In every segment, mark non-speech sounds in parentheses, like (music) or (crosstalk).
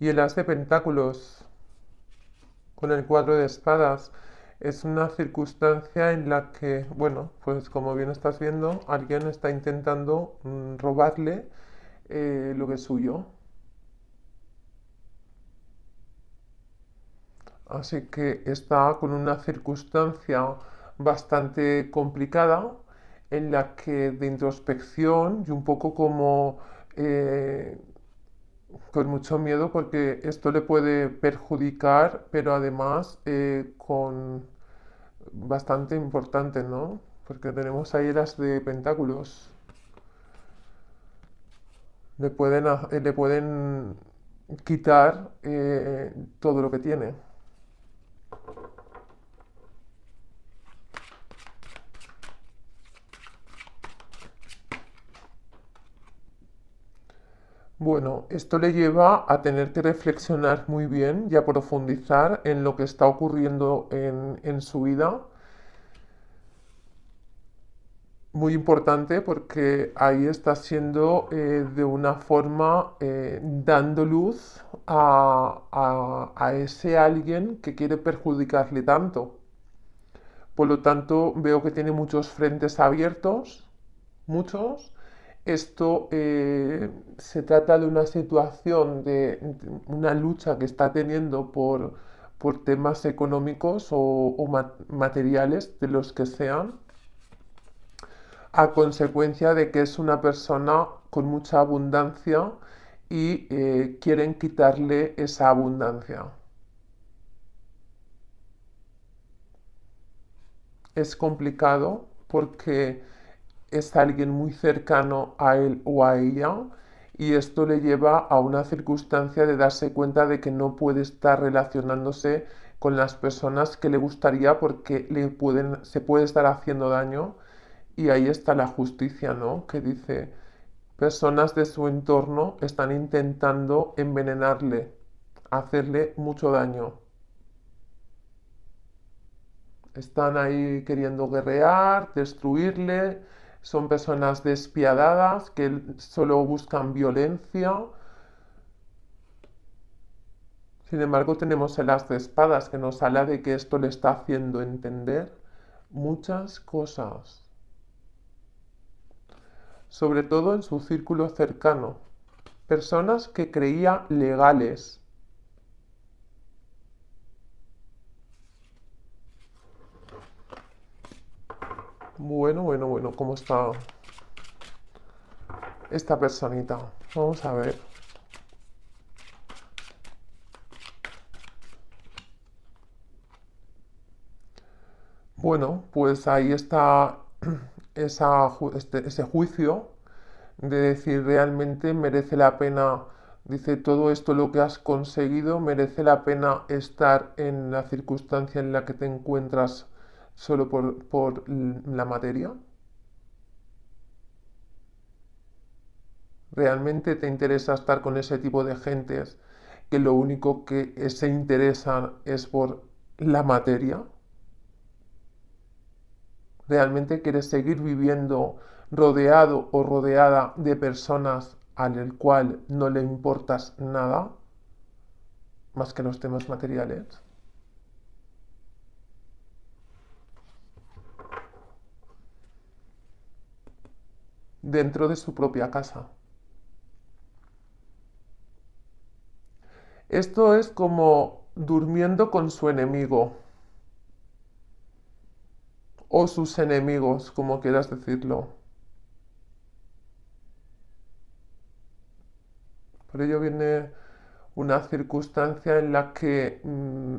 Y el as de pentáculos con el cuadro de espadas es una circunstancia en la que, bueno, pues como bien estás viendo, alguien está intentando mm, robarle eh, lo que es suyo. Así que está con una circunstancia bastante complicada en la que de introspección y un poco como eh, con mucho miedo porque esto le puede perjudicar, pero además eh, con bastante importante, ¿no? Porque tenemos ahí las de pentáculos. Le pueden, eh, le pueden quitar eh, todo lo que tiene. Bueno, esto le lleva a tener que reflexionar muy bien y a profundizar en lo que está ocurriendo en, su vida. Muy importante porque ahí está siendo eh, de una forma eh, dando luz a ese alguien que quiere perjudicarle tanto. Por lo tanto, veo que tiene muchos frentes abiertos, muchos, esto eh, se trata de una situación, de, una lucha que está teniendo por, temas económicos o, materiales, de los que sean, a consecuencia de que es una persona con mucha abundancia y eh, quieren quitarle esa abundancia. Es complicado porque es alguien muy cercano a él o a ella y esto le lleva a una circunstancia de darse cuenta de que no puede estar relacionándose con las personas que le gustaría porque se puede estar haciendo daño y ahí está la justicia, ¿no? Que dice, personas de su entorno están intentando envenenarle, hacerle mucho daño. Están ahí queriendo guerrear, destruirle, son personas despiadadas que solo buscan violencia. Sin embargo, tenemos el as de espadas que nos habla de que esto le está haciendo entender muchas cosas, sobre todo en su círculo cercano, personas que creía legales, Bueno, bueno, bueno, ¿cómo está esta personita? Vamos a ver. Bueno, pues ahí está (clears throat) este, ese juicio de decir realmente merece la pena, dice todo esto lo que has conseguido, merece la pena estar en la circunstancia en la que te encuentras solo por, la materia? ¿Realmente te interesa estar con ese tipo de gentes que lo único que se interesan es por la materia? ¿Realmente quieres seguir viviendo rodeado o rodeada de personas al cual no le importas nada más que los temas materiales? dentro de su propia casa. Esto es como durmiendo con su enemigo o sus enemigos, como quieras decirlo. Por ello viene una circunstancia en la que mm,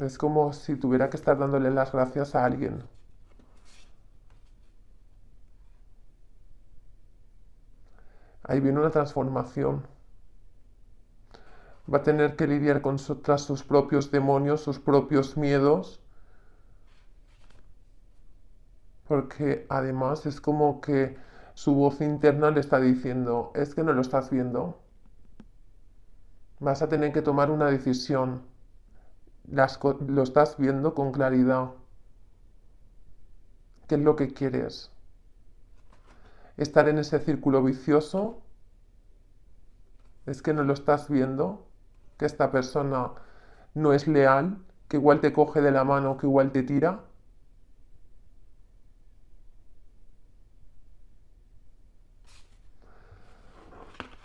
es como si tuviera que estar dándole las gracias a alguien. Ahí viene una transformación. Va a tener que lidiar con sus propios demonios, sus propios miedos. Porque además es como que su voz interna le está diciendo, es que no lo estás viendo. Vas a tener que tomar una decisión. lo estás viendo con claridad. ¿Qué es lo que quieres? estar en ese círculo vicioso? ¿Es que no lo estás viendo? ¿Que esta persona no es leal? ¿Que igual te coge de la mano, que igual te tira?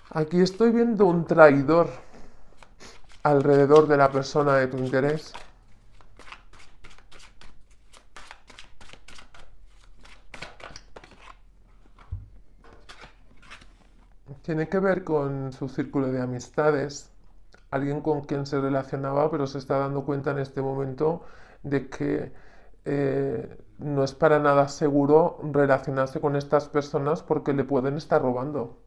Aquí estoy viendo un traidor alrededor de la persona de tu interés. Tiene que ver con su círculo de amistades, alguien con quien se relacionaba, pero se está dando cuenta en este momento de que eh, no es para nada seguro relacionarse con estas personas porque le pueden estar robando.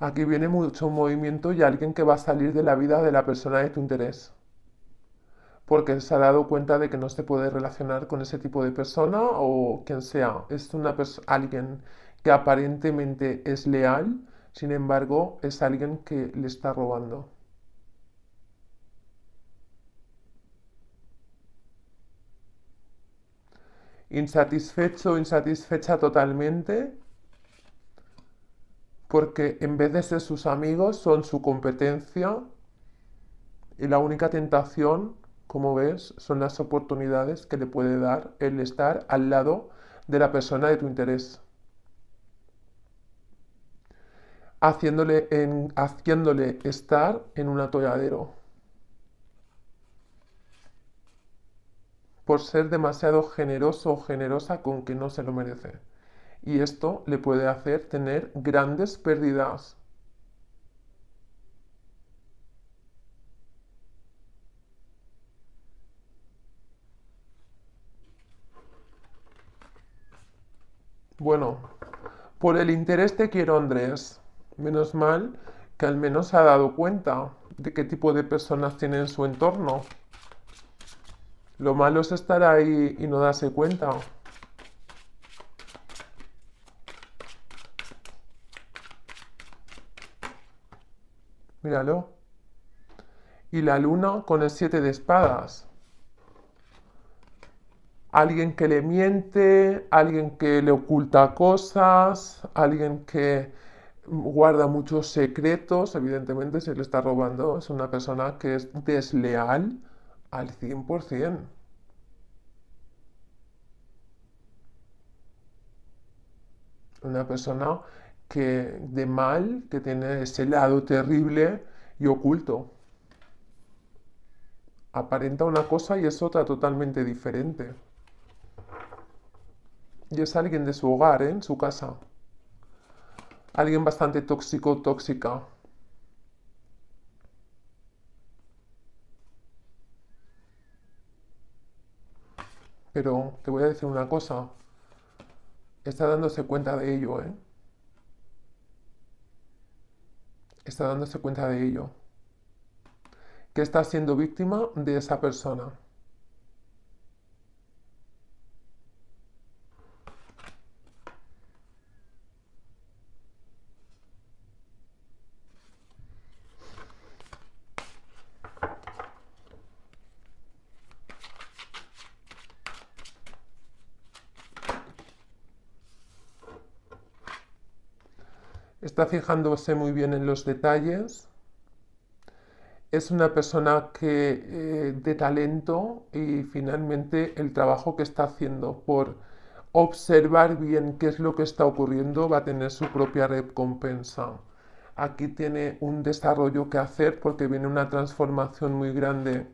Aquí viene mucho movimiento y alguien que va a salir de la vida de la persona de tu interés porque se ha dado cuenta de que no se puede relacionar con ese tipo de persona o quien sea. Es una alguien que aparentemente es leal, sin embargo es alguien que le está robando. Insatisfecho, insatisfecha totalmente, porque en vez de ser sus amigos son su competencia y la única tentación como ves, son las oportunidades que le puede dar el estar al lado de la persona de tu interés. Haciéndole, haciéndole estar en un atolladero. Por ser demasiado generoso o generosa con que no se lo merece. Y esto le puede hacer tener grandes pérdidas Bueno, por el interés te quiero, Andrés. Menos mal que al menos ha dado cuenta de qué tipo de personas tiene en su entorno. Lo malo es estar ahí y no darse cuenta. Míralo. Y la luna con el siete de espadas alguien que le miente, alguien que le oculta cosas, alguien que guarda muchos secretos, evidentemente se le está robando es una persona que es desleal al 100%. Una persona que de mal, que tiene ese lado terrible y oculto. Aparenta una cosa y es otra totalmente diferente y es alguien de su hogar, ¿eh? en su casa. Alguien bastante tóxico, tóxica. Pero te voy a decir una cosa. Está dándose cuenta de ello, ¿eh? Está dándose cuenta de ello. Que está siendo víctima de esa persona. está fijándose muy bien en los detalles, es una persona que, eh, de talento y finalmente el trabajo que está haciendo por observar bien qué es lo que está ocurriendo va a tener su propia recompensa. Aquí tiene un desarrollo que hacer porque viene una transformación muy grande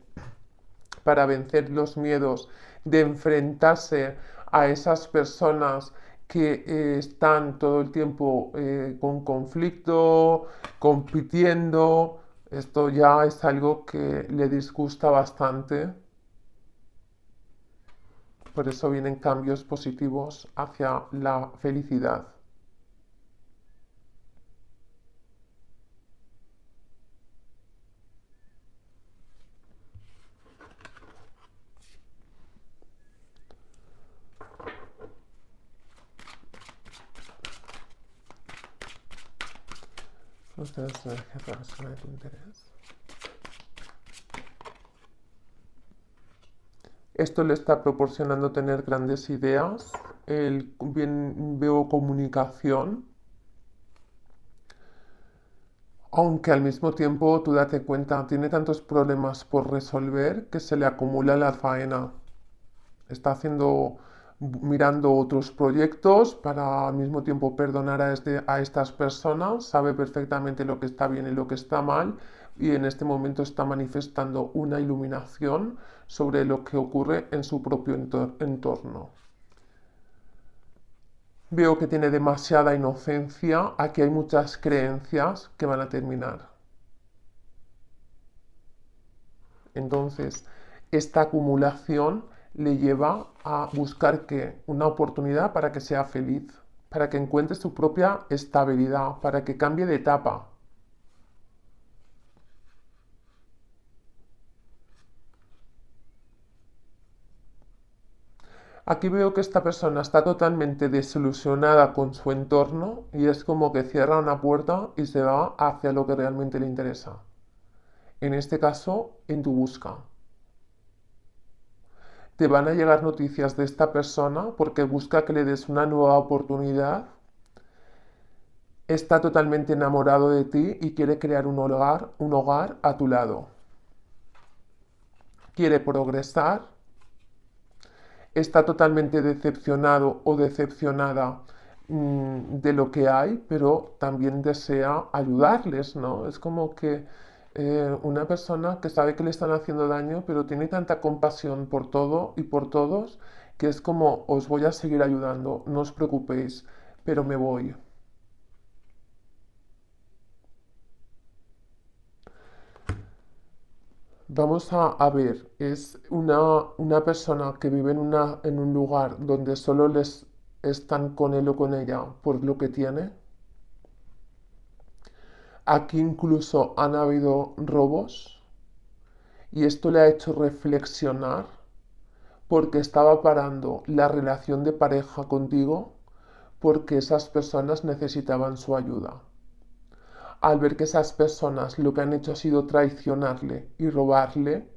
para vencer los miedos de enfrentarse a esas personas que eh, están todo el tiempo eh, con conflicto, compitiendo. Esto ya es algo que le disgusta bastante. Por eso vienen cambios positivos hacia la felicidad. Esto le está proporcionando tener grandes ideas, el, bien, veo comunicación, aunque al mismo tiempo tú date cuenta, tiene tantos problemas por resolver que se le acumula la faena. Está haciendo mirando otros proyectos para al mismo tiempo perdonar a, este, a estas personas, sabe perfectamente lo que está bien y lo que está mal y en este momento está manifestando una iluminación sobre lo que ocurre en su propio entorno. Veo que tiene demasiada inocencia, aquí hay muchas creencias que van a terminar. Entonces, esta acumulación le lleva a buscar que una oportunidad para que sea feliz, para que encuentre su propia estabilidad, para que cambie de etapa. Aquí veo que esta persona está totalmente desilusionada con su entorno y es como que cierra una puerta y se va hacia lo que realmente le interesa. En este caso, en tu busca te van a llegar noticias de esta persona porque busca que le des una nueva oportunidad, está totalmente enamorado de ti y quiere crear un hogar, un hogar a tu lado. Quiere progresar, está totalmente decepcionado o decepcionada mm, de lo que hay, pero también desea ayudarles, ¿no? Es como que eh, una persona que sabe que le están haciendo daño, pero tiene tanta compasión por todo y por todos, que es como, os voy a seguir ayudando, no os preocupéis, pero me voy. Vamos a, ver, es una, persona que vive en, en un lugar donde solo les están con él o con ella por lo que tiene, Aquí incluso han habido robos y esto le ha hecho reflexionar porque estaba parando la relación de pareja contigo porque esas personas necesitaban su ayuda. Al ver que esas personas lo que han hecho ha sido traicionarle y robarle,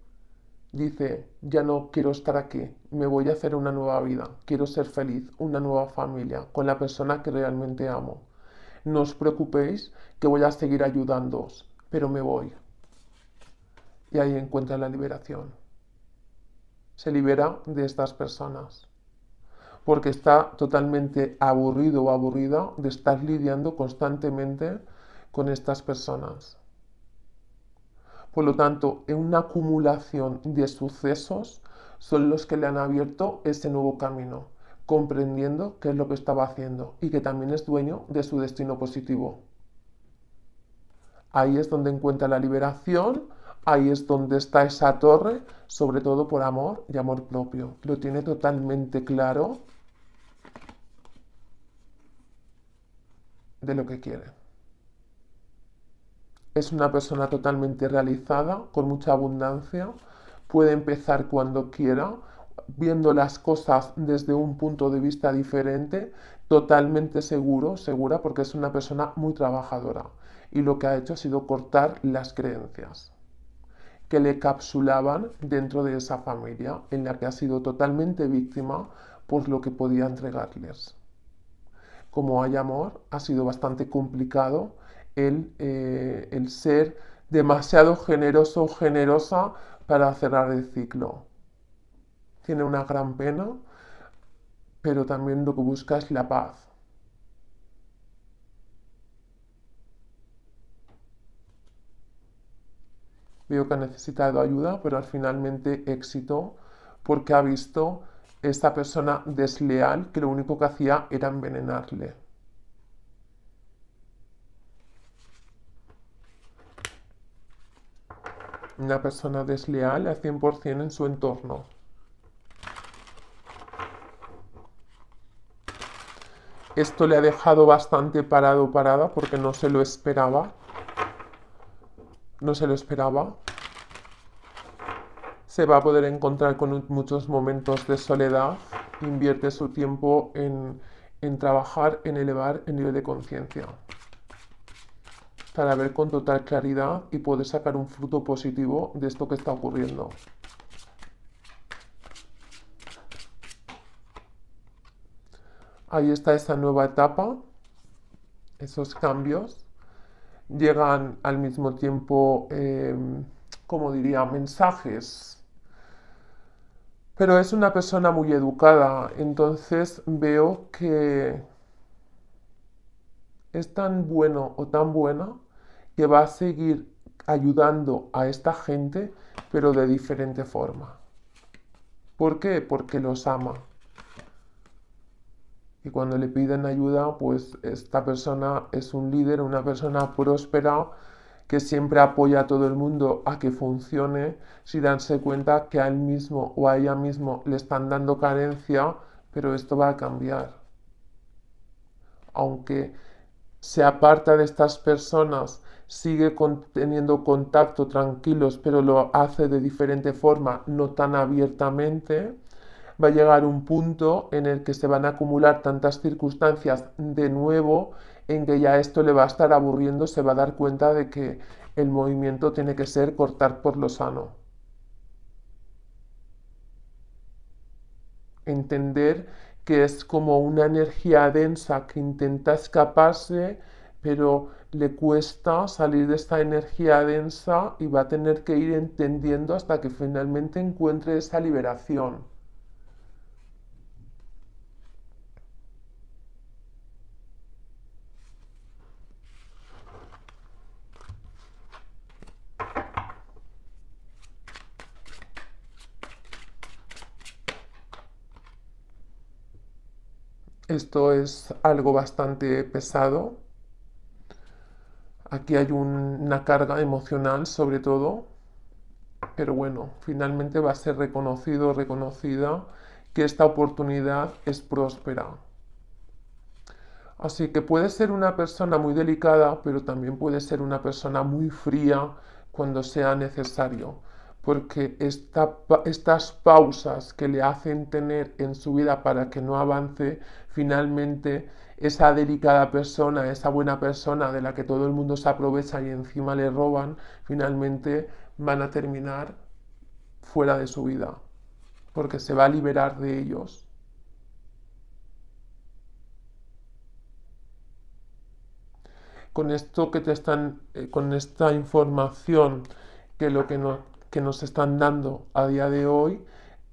dice, ya no quiero estar aquí, me voy a hacer una nueva vida, quiero ser feliz, una nueva familia, con la persona que realmente amo. No os preocupéis que voy a seguir ayudándoos, pero me voy. Y ahí encuentra la liberación. Se libera de estas personas porque está totalmente aburrido o aburrida de estar lidiando constantemente con estas personas. Por lo tanto, en una acumulación de sucesos son los que le han abierto ese nuevo camino comprendiendo qué es lo que estaba haciendo y que también es dueño de su destino positivo. Ahí es donde encuentra la liberación, ahí es donde está esa torre, sobre todo por amor y amor propio. Lo tiene totalmente claro de lo que quiere. Es una persona totalmente realizada, con mucha abundancia, puede empezar cuando quiera viendo las cosas desde un punto de vista diferente, totalmente seguro, segura, porque es una persona muy trabajadora. Y lo que ha hecho ha sido cortar las creencias que le capsulaban dentro de esa familia en la que ha sido totalmente víctima por lo que podía entregarles. Como hay amor, ha sido bastante complicado el, eh, el ser demasiado generoso o generosa para cerrar el ciclo tiene una gran pena, pero también lo que busca es la paz. Veo que ha necesitado ayuda, pero al finalmente éxito, porque ha visto esta persona desleal que lo único que hacía era envenenarle. Una persona desleal al 100% en su entorno. Esto le ha dejado bastante parado, parada, porque no se lo esperaba. No se lo esperaba. Se va a poder encontrar con muchos momentos de soledad. Invierte su tiempo en, en trabajar, en elevar el nivel de conciencia. Para ver con total claridad y poder sacar un fruto positivo de esto que está ocurriendo. ahí está esa nueva etapa, esos cambios. Llegan al mismo tiempo, em, como diría, mensajes. Pero es una persona muy educada, entonces veo que es tan bueno o tan buena que va a seguir ayudando a esta gente, pero de diferente forma. ¿Por qué? Porque los ama y cuando le piden ayuda, pues esta persona es un líder, una persona próspera que siempre apoya a todo el mundo a que funcione, si danse cuenta que a él mismo o a ella mismo le están dando carencia, pero esto va a cambiar. Aunque se aparta de estas personas, sigue teniendo contacto tranquilos, pero lo hace de diferente forma, no tan abiertamente, va a llegar un punto en el que se van a acumular tantas circunstancias de nuevo en que ya esto le va a estar aburriendo, se va a dar cuenta de que el movimiento tiene que ser cortar por lo sano. Entender que es como una energía densa que intenta escaparse, pero le cuesta salir de esta energía densa y va a tener que ir entendiendo hasta que finalmente encuentre esa liberación. Esto es algo bastante pesado. Aquí hay una carga emocional sobre todo, pero bueno, finalmente va a ser reconocido, reconocida que esta oportunidad es próspera. Así que puede ser una persona muy delicada, pero también puede ser una persona muy fría cuando sea necesario porque estas pausas que le hacen tener en su vida para que no avance, finalmente esa delicada persona, esa buena persona de la que todo el mundo se aprovecha y encima le roban, finalmente van a terminar fuera de su vida, porque se va a liberar de ellos. Con esto que te están, eh, con esta información que lo que nos que nos están dando a día de hoy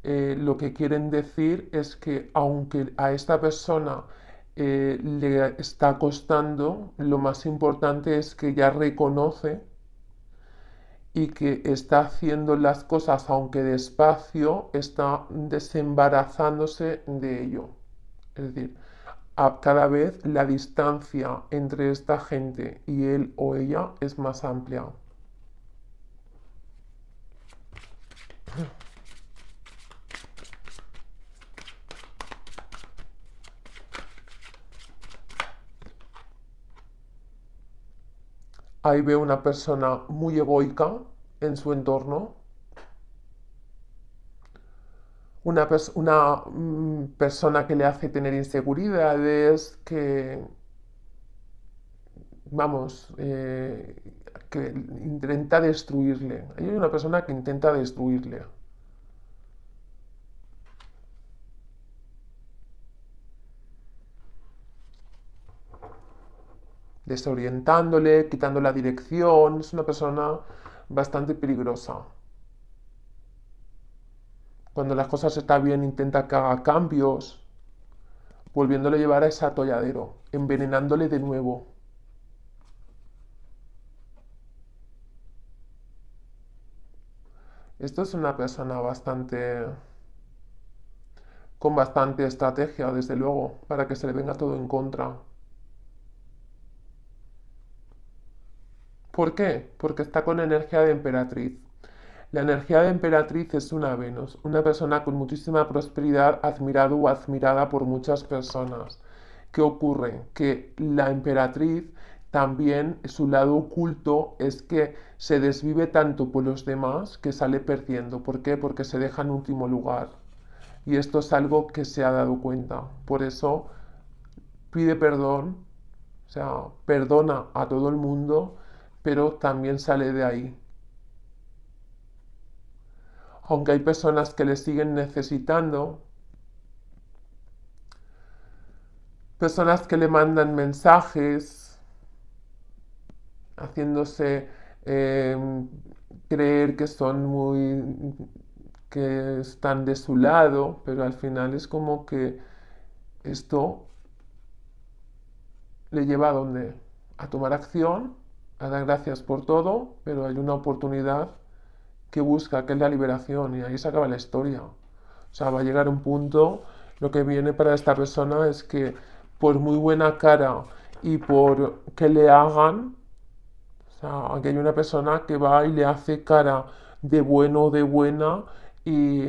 eh, lo que quieren decir es que aunque a esta persona eh, le está costando, lo más importante es que ya reconoce y que está haciendo las cosas, aunque despacio, está desembarazándose de ello. Es decir, a cada vez la distancia entre esta gente y él o ella es más amplia. Ahí veo una persona muy egoica en su entorno. Una, mm, persona que le hace tener inseguridades, que, vamos, eh, que intenta destruirle. Hay una persona que intenta destruirle. Desorientándole, quitando la dirección. Es una persona bastante peligrosa. Cuando las cosas están bien, intenta que haga cambios, volviéndole a llevar a ese atolladero, envenenándole de nuevo. Esto es una persona bastante con bastante estrategia, desde luego, para que se le venga todo en contra. ¿Por qué? Porque está con energía de emperatriz. La energía de emperatriz es una Venus, una persona con muchísima prosperidad, admirado o admirada por muchas personas. ¿Qué ocurre? Que la emperatriz también su lado oculto es que se desvive tanto por los demás que sale perdiendo. ¿Por qué? Porque se deja en último lugar. Y esto es algo que se ha dado cuenta. Por eso pide perdón, o sea, perdona a todo el mundo, pero también sale de ahí. Aunque hay personas que le siguen necesitando, personas que le mandan mensajes, haciéndose eh, creer que son muy que están de su lado, pero al final es como que esto le lleva a donde? A tomar acción, a dar gracias por todo, pero hay una oportunidad que busca, que es la liberación, y ahí se acaba la historia. O sea, va a llegar un punto, lo que viene para esta persona es que por muy buena cara y por que le hagan, aquí hay una persona que va y le hace cara de bueno o de buena y,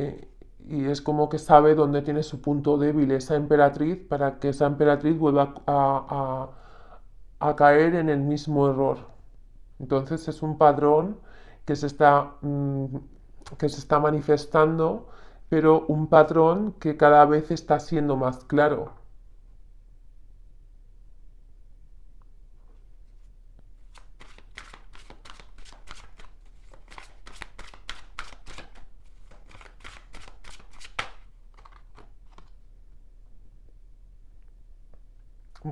es como que sabe dónde tiene su punto débil esa emperatriz para que esa emperatriz vuelva a, caer en el mismo error. Entonces es un patrón que se está, mm, que se está manifestando, pero un patrón que cada vez está siendo más claro.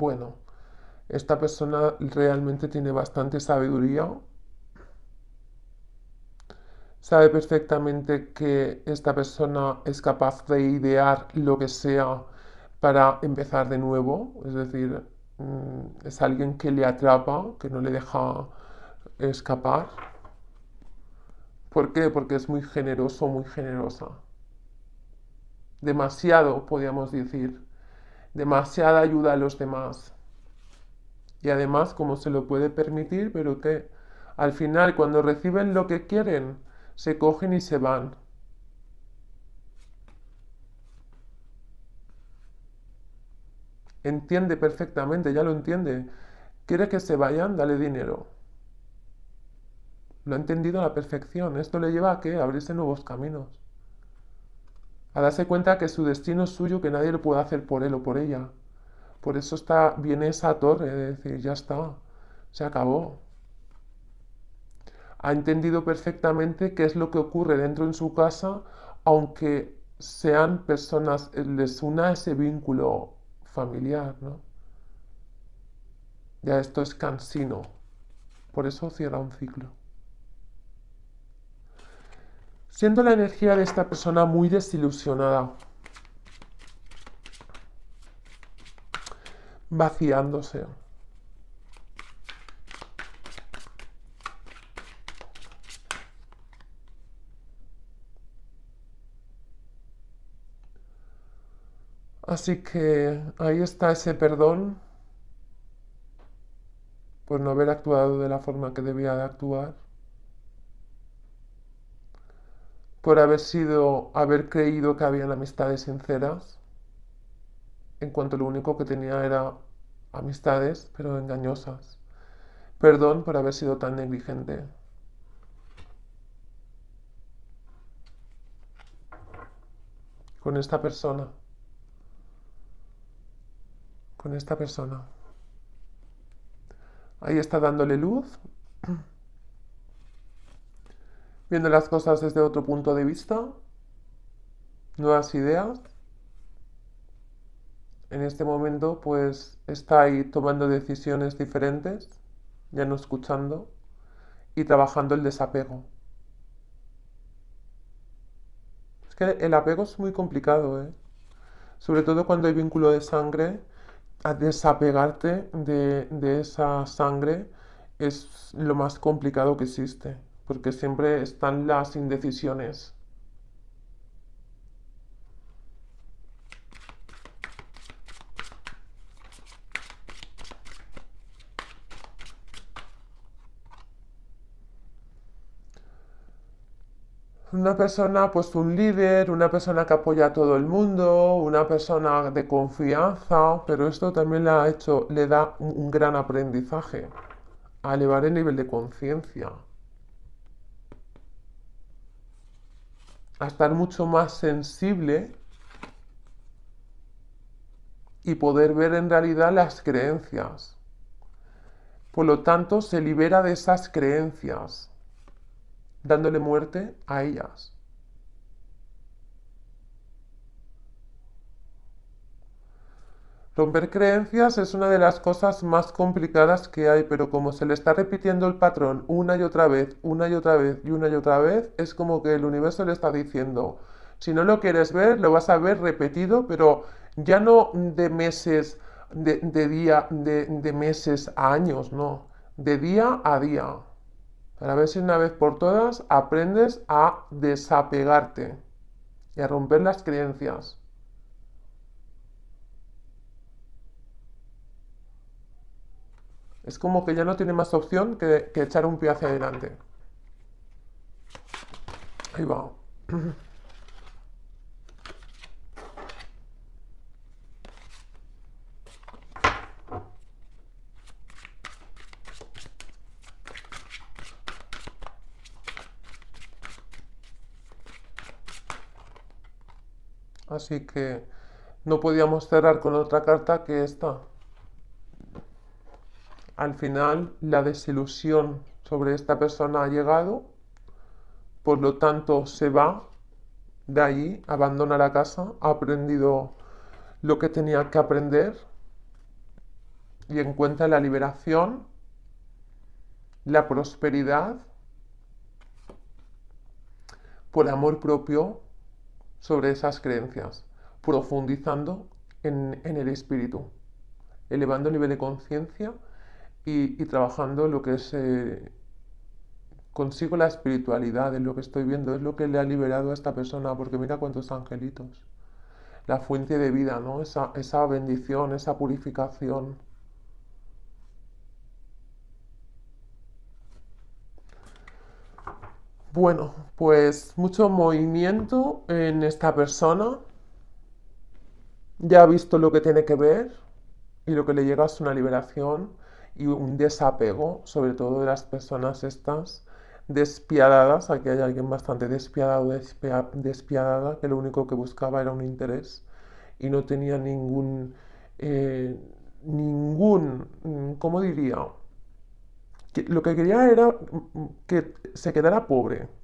bueno, esta persona realmente tiene bastante sabiduría, sabe perfectamente que esta persona es capaz de idear lo que sea para empezar de nuevo, es decir, mm, es alguien que le atrapa, que no le deja escapar. ¿Por qué? Porque es muy generoso, muy generosa. Demasiado, podríamos decir demasiada ayuda a los demás. Y además, como se lo puede permitir, pero que al final, cuando reciben lo que quieren, se cogen y se van. Entiende perfectamente, ya lo entiende. Quiere que se vayan, dale dinero. Lo ha entendido a la perfección. Esto le lleva a que abrirse nuevos caminos a darse cuenta que su destino es suyo, que nadie lo puede hacer por él o por ella. Por eso está, viene esa torre de decir, ya está, se acabó. Ha entendido perfectamente qué es lo que ocurre dentro en su casa, aunque sean personas, les una ese vínculo familiar, Ya esto es cansino. Por eso cierra un ciclo. Siento la energía de esta persona muy desilusionada, vaciándose. Así que ahí está ese perdón por no haber actuado de la forma que debía de actuar. por haber sido, haber creído que habían amistades sinceras, en cuanto lo único que tenía era amistades, pero engañosas. Perdón por haber sido tan negligente. Con esta persona. Con esta persona. Ahí está dándole luz viendo las cosas desde otro punto de vista, nuevas ideas. En este momento pues está ahí tomando decisiones diferentes, ya no escuchando, y trabajando el desapego. Es que el apego es muy complicado, ¿eh? Sobre todo cuando hay vínculo de sangre, a desapegarte de esa sangre es lo más complicado que existe porque siempre están las indecisiones. Una persona, puesto un líder, una persona que apoya a todo el mundo, una persona de confianza, pero esto también le ha hecho, le da un gran aprendizaje, a elevar el nivel de conciencia, a estar mucho más sensible y poder ver en realidad las creencias. Por lo tanto, se libera de esas creencias, dándole muerte a ellas. Romper creencias es una de las cosas más complicadas que hay, pero como se le está repitiendo el patrón una y otra vez, una y otra vez y una y otra vez, es como que el universo le está diciendo, si no lo quieres ver, lo vas a ver repetido, pero ya no de meses, de, día, de, de meses a años, no, de día a día. Para ver si una vez por todas aprendes a desapegarte y a romper las creencias. Es como que ya no tiene más opción que, echar un pie hacia adelante. Ahí va. Así que no podíamos cerrar con otra carta que esta al final la desilusión sobre esta persona ha llegado, por lo tanto se va de allí, abandona la casa, ha aprendido lo que tenía que aprender y encuentra la liberación, la prosperidad, por amor propio sobre esas creencias, profundizando en, en el espíritu, elevando el nivel de conciencia y, trabajando lo que es eh, consigo la espiritualidad ...es lo que estoy viendo, es lo que le ha liberado a esta persona, porque mira cuántos angelitos, la fuente de vida, ¿no? Esa, esa bendición, esa purificación. Bueno, pues mucho movimiento en esta persona. Ya ha visto lo que tiene que ver y lo que le llega es una liberación y un desapego, sobre todo de las personas estas despiadadas, aquí hay alguien bastante despiadado, despiadada, que lo único que buscaba era un interés y no tenía ningún, eh, ningún, mm, ¿cómo diría? Que lo que quería era mm, mm, que se quedara pobre,